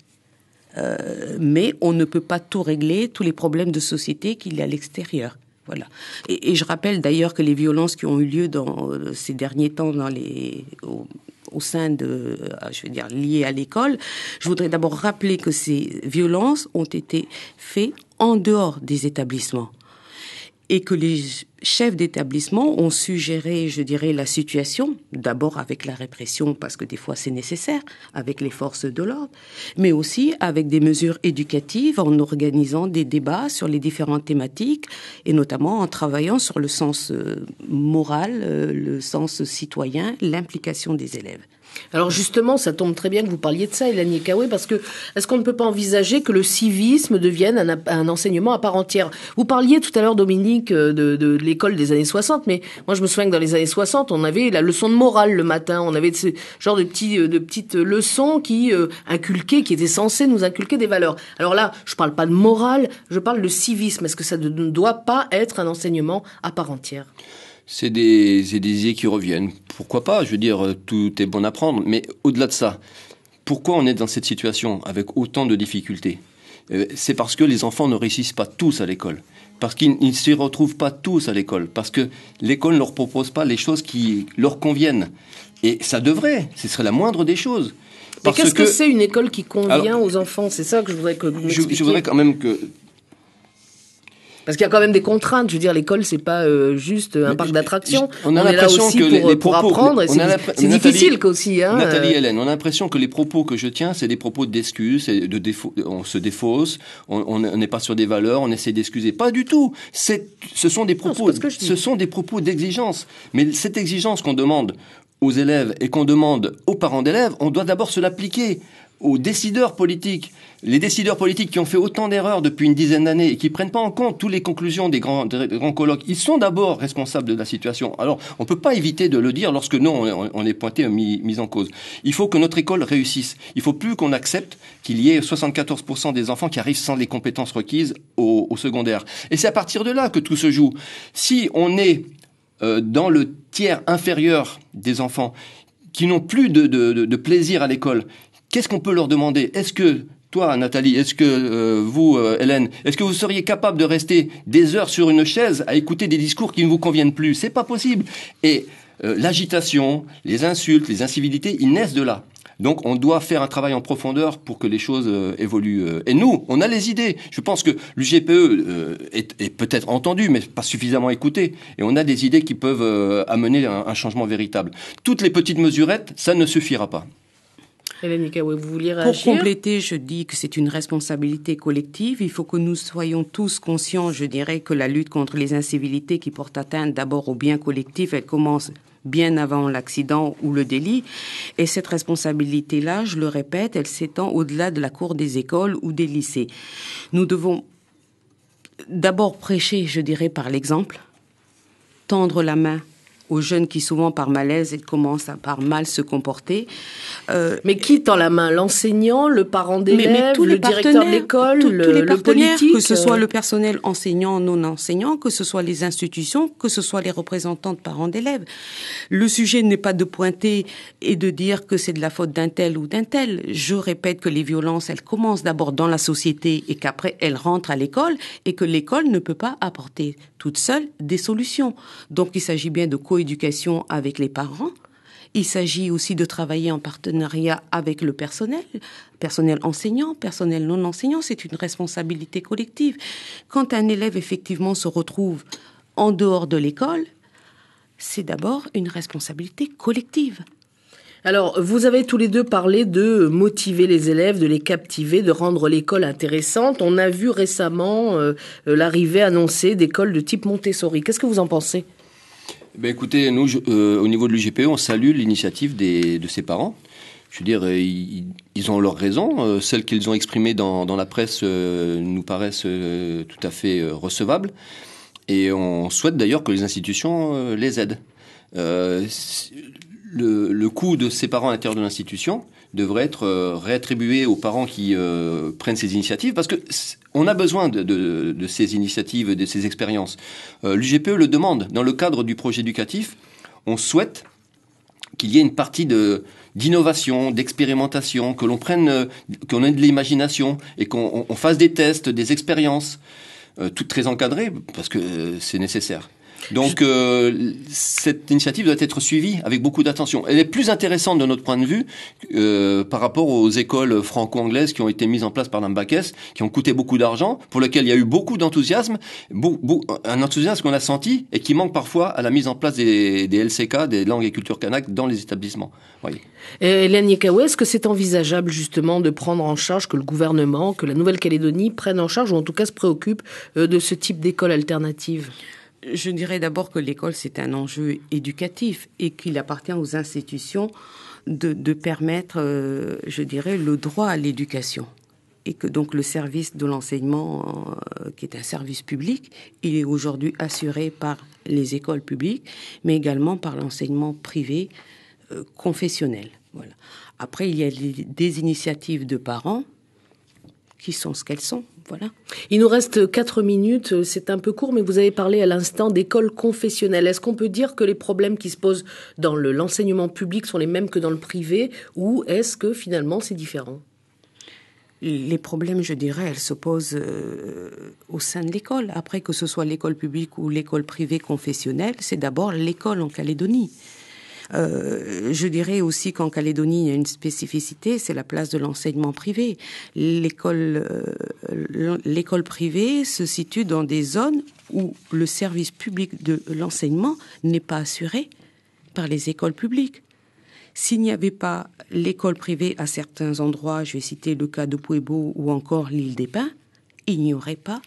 euh, mais on ne peut pas tout régler, tous les problèmes de société qu'il y a à l'extérieur. Voilà. Et, je rappelle d'ailleurs que les violences qui ont eu lieu dans euh, ces derniers temps dans les, au, au sein de, euh, je veux dire, liées à l'école, je voudrais d'abord rappeler que ces violences ont été faites en dehors des établissements et que les chefs d'établissement ont suggéré, je dirais, la situation, d'abord avec la répression, parce que des fois c'est nécessaire, avec les forces de l'ordre, mais aussi avec des mesures éducatives en organisant des débats sur les différentes thématiques, et notamment en travaillant sur le sens euh, moral, euh, le sens citoyen, l'implication des élèves. Alors justement, ça tombe très bien que vous parliez de ça, Hélène Kawé, parce que est-ce qu'on ne peut pas envisager que le civisme devienne un, enseignement à part entière Vous parliez tout à l'heure, Dominique, euh, de, l'école des années 60, mais moi je me souviens que dans les années 60, on avait la leçon de morale le matin, on avait ce genre de, euh, de petites leçons qui euh, inculquaient, qui étaient censées nous inculquer des valeurs. Alors là, je ne parle pas de morale, je parle de civisme. Est-ce que ça ne doit pas être un enseignement à part entière c'est des, des idées qui reviennent. Pourquoi pas Je veux dire, euh, tout est bon à prendre. Mais au-delà de ça, pourquoi on est dans cette situation avec autant de difficultés euh, C'est parce que les enfants ne réussissent pas tous à l'école. Parce qu'ils ne s'y retrouvent pas tous à l'école. Parce que l'école ne leur propose pas les choses qui leur conviennent. Et ça devrait, ce serait la moindre des choses. Parce Mais qu'est-ce que, c'est une école qui convient aux enfants C'est ça que je voudrais que vous je voudrais quand même que parce qu'il y a quand même des contraintes. Je veux dire, l'école, c'est pas euh, juste un parc d'attractions. On a l'impression que les, pour, euh, propos, apprendre. c'est difficile aussi. Hein, euh. Nathalie Hélène, on a l'impression que les propos que je tiens, c'est des propos d'excuses, de défaut, on se défausse, on n'est pas sur des valeurs, on essaie d'excuser. Pas du tout. C'est, ce sont des propos, ce sont des propos d'exigence. Mais cette exigence qu'on demande aux élèves et qu'on demande aux parents d'élèves, on doit d'abord se l'appliquer aux décideurs politiques, les décideurs politiques qui ont fait autant d'erreurs depuis une dizaine d'années et qui prennent pas en compte toutes les conclusions des grands, grands colloques, ils sont d'abord responsables de la situation. Alors, on peut pas éviter de le dire lorsque non, on, est pointé, euh, mis, en cause. Il faut que notre école réussisse. Il faut plus qu'on accepte qu'il y ait 74% des enfants qui arrivent sans les compétences requises au, secondaire. Et c'est à partir de là que tout se joue. Si on est euh, dans le tiers inférieur des enfants, qui n'ont plus de, de, plaisir à l'école, Qu'est-ce qu'on peut leur demander Est-ce que toi, Nathalie, est-ce que euh, vous, euh, Hélène, est-ce que vous seriez capable de rester des heures sur une chaise à écouter des discours qui ne vous conviennent plus C'est pas possible. Et euh, l'agitation, les insultes, les incivilités, ils naissent de là. Donc on doit faire un travail en profondeur pour que les choses évoluent. Et nous, on a les idées. Je pense que l'UGPE est, peut-être entendu, mais pas suffisamment écouté. Et on a des idées qui peuvent amener un, un changement véritable. Toutes les petites mesurettes, ça ne suffira pas. Pour compléter, je dis que c'est une responsabilité collective. Il faut que nous soyons tous conscients, je dirais, que la lutte contre les incivilités qui portent atteinte d'abord au bien collectif, elle commence bien avant l'accident ou le délit. Et cette responsabilité-là, je le répète, elle s'étend au-delà de la cour des écoles ou des lycées. Nous devons d'abord prêcher, je dirais, par l'exemple, tendre la main aux jeunes qui souvent par malaise et commencent à par mal se comporter. Euh, mais qui tend la main L'enseignant, le parent d'élève, le directeur de l'école, tous les partenaires, que ce soit euh? le personnel enseignant, non enseignant, que ce soit les institutions, que ce soit les représentants de parents d'élèves. Le sujet n'est pas de pointer et de dire que c'est de la faute d'un tel ou d'un tel. Je répète que les violences, elles commencent d'abord dans la société et qu'après elles rentrent à l'école et que l'école ne peut pas apporter toute seule des solutions. Donc il s'agit bien de éducation avec les parents. Il s'agit aussi de travailler en partenariat avec le personnel, personnel enseignant, personnel non enseignant. C'est une responsabilité collective. Quand un élève effectivement se retrouve en dehors de l'école, c'est d'abord une responsabilité collective. Alors, vous avez tous les deux parlé de motiver les élèves, de les captiver, de rendre l'école intéressante. On a vu récemment euh, euh, l'arrivée annoncée d'écoles de type Montessori. Qu'est-ce que vous en pensez ben Écoutez, nous, euh, au niveau de l'UGPE, on salue l'initiative de ses parents. Je veux dire, euh, ils, ont leurs raisons. Euh, celles qu'ils ont exprimées dans, dans la presse nous paraissent tout à fait recevables. Et on souhaite d'ailleurs que les institutions les aident. Le, le, coût de ces parents à l'intérieur de l'institution devrait être réattribué aux parents qui prennent ces initiatives parce que on a besoin de, ces initiatives, de ces expériences. Euh, L'UGPE le demande. Dans le cadre du projet éducatif, on souhaite qu'il y ait une partie de d'innovation, d'expérimentation, que l'on prenne, euh, qu'on ait de l'imagination et qu'on fasse des tests, des expériences, euh, toutes très encadrées parce que c'est nécessaire. Donc euh, cette initiative doit être suivie avec beaucoup d'attention. Elle est plus intéressante de notre point de vue euh, par rapport aux écoles franco-anglaises qui ont été mises en place par l'Ambaques, qui ont coûté beaucoup d'argent, pour lesquelles il y a eu beaucoup d'enthousiasme, un enthousiasme qu'on a senti et qui manque parfois à la mise en place des, LCK, des langues et cultures kanak, dans les établissements. Voyez. Et Hélène est-ce que c'est envisageable justement de prendre en charge, que le gouvernement, que la Nouvelle-Calédonie prenne en charge, ou en tout cas se préoccupe euh, de ce type d'école alternative je dirais d'abord que l'école, c'est un enjeu éducatif et qu'il appartient aux institutions de, permettre, euh, je dirais, le droit à l'éducation. Et que donc le service de l'enseignement, euh, qui est un service public, il est aujourd'hui assuré par les écoles publiques, mais également par l'enseignement privé euh, confessionnel. Voilà. Après, il y a des initiatives de parents qui sont ce qu'elles sont il nous reste quatre minutes, c'est un peu court, mais vous avez parlé à l'instant d'écoles confessionnelles. Est-ce qu'on peut dire que les problèmes qui se posent dans l'enseignement public sont les mêmes que dans le privé, ou est-ce que finalement c'est différent les problèmes, je dirais, elles se posent euh, au sein de l'école. Après, que ce soit l'école publique ou l'école privée confessionnelle, c'est d'abord l'école en Calédonie. Euh, je dirais aussi qu'en Calédonie, il y a une spécificité, c'est la place de l'enseignement privé. L'école, euh, l'école privée se situe dans des zones où le service public de l'enseignement n'est pas assuré par les écoles publiques. S'il n'y avait pas l'école privée à certains endroits, je vais citer le cas de Pueblo ou encore l'île des Pins, il n'y aurait pas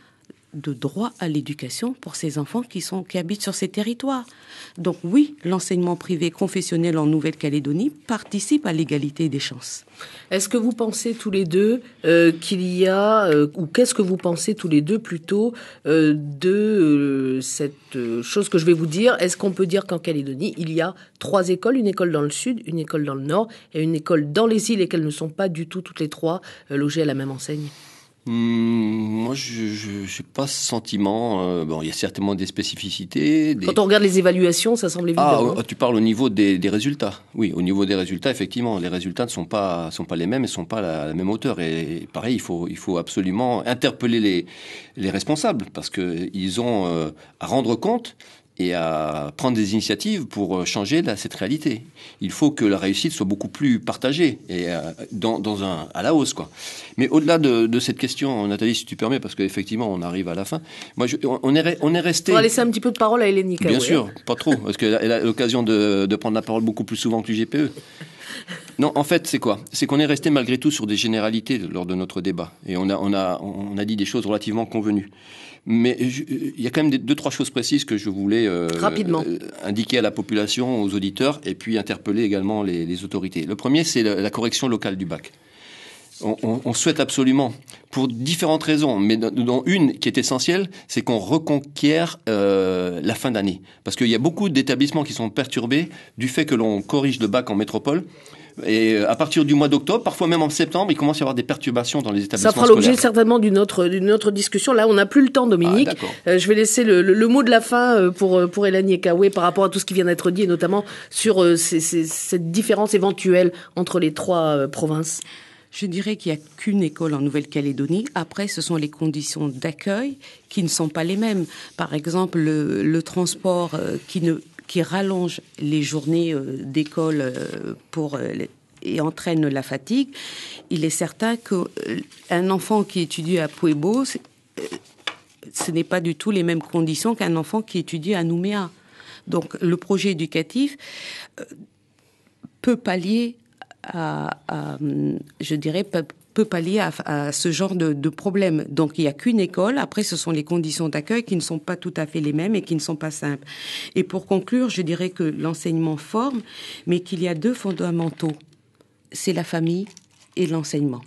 de droit à l'éducation pour ces enfants qui, sont, qui habitent sur ces territoires. Donc oui, l'enseignement privé confessionnel en Nouvelle-Calédonie participe à l'égalité des chances. Est-ce que vous pensez tous les deux euh, qu'il y a, euh, ou qu'est-ce que vous pensez tous les deux plutôt euh, de cette chose que je vais vous dire Est-ce qu'on peut dire qu'en Calédonie, il y a trois écoles, une école dans le sud, une école dans le nord et une école dans les îles et qu'elles ne sont pas du tout toutes les trois logées à la même enseigne Hmm, moi, je n'ai pas ce sentiment. Euh, bon, il y a certainement des spécificités. Quand on regarde les évaluations, ça semble ah, évident. Ah, tu parles au niveau des, des, résultats. Oui, au niveau des résultats, effectivement, les résultats ne sont pas, sont pas les mêmes et ne sont pas à la, même hauteur. Et, pareil, il faut, il faut absolument interpeller les, les responsables parce qu'ils ont euh, à rendre compte et à prendre des initiatives pour euh, changer cette réalité. Il faut que la réussite soit beaucoup plus partagée et euh, dans, un, à la hausse. Quoi. Mais au-delà de, cette question, Nathalie, si tu permets, parce qu'effectivement, on arrive à la fin, moi, on, est, on est resté... On va laisser un petit peu de parole à Hélène Bien sûr, pas trop, parce qu'elle a l'occasion de, prendre la parole beaucoup plus souvent que GPE. Non, en fait, c'est quoi C'est qu'on est resté malgré tout sur des généralités lors de notre débat. Et on a, on a, on a dit des choses relativement convenues. Mais il y a quand même deux, trois choses précises que je voulais euh, euh, indiquer à la population, aux auditeurs, et puis interpeller également les, autorités. Le premier, c'est la, correction locale du bac. On, souhaite absolument, pour différentes raisons, mais dont une qui est essentielle, c'est qu'on reconquiert euh, la fin d'année. Parce qu'il y a beaucoup d'établissements qui sont perturbés du fait que l'on corrige le bac en métropole et euh, à partir du mois d'octobre, parfois même en septembre, il commence à y avoir des perturbations dans les établissements scolaires. Ça fera l'objet certainement d'une autre, d'une autre discussion. Là, on n'a plus le temps, Dominique. Ah, euh, je vais laisser le, mot de la fin euh, pour, pour Hélène par rapport à tout ce qui vient d'être dit, et notamment sur cette différence éventuelle entre les trois provinces. Je dirais qu'il n'y a qu'une école en Nouvelle-Calédonie. Après, ce sont les conditions d'accueil qui ne sont pas les mêmes. Par exemple, le transport qui ne qui rallonge les journées euh, d'école euh, pour euh, et entraîne la fatigue, il est certain qu'un enfant qui étudie à Puebo, ce n'est pas du tout les mêmes conditions qu'un enfant qui étudie à Nouméa. Donc le projet éducatif peut pallier à, hum, je dirais, peut pallier à, à ce genre de, problème. Donc il n'y a qu'une école. Après, ce sont les conditions d'accueil qui ne sont pas tout à fait les mêmes et qui ne sont pas simples. Et pour conclure, je dirais que l'enseignement forme, mais qu'il y a deux fondamentaux. C'est la famille et l'enseignement.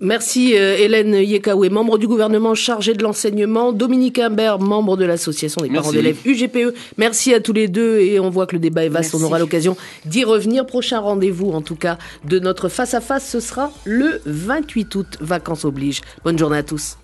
Merci euh, Hélène Yekaoué, membre du gouvernement chargé de l'enseignement, Dominique Imbert, membre de l'association des parents d'élèves UGPE. Merci à tous les deux et on voit que le débat est vaste, on aura l'occasion d'y revenir. Prochain rendez-vous en tout cas de notre face à face, ce sera le 28 août, vacances oblige. Bonne journée à tous.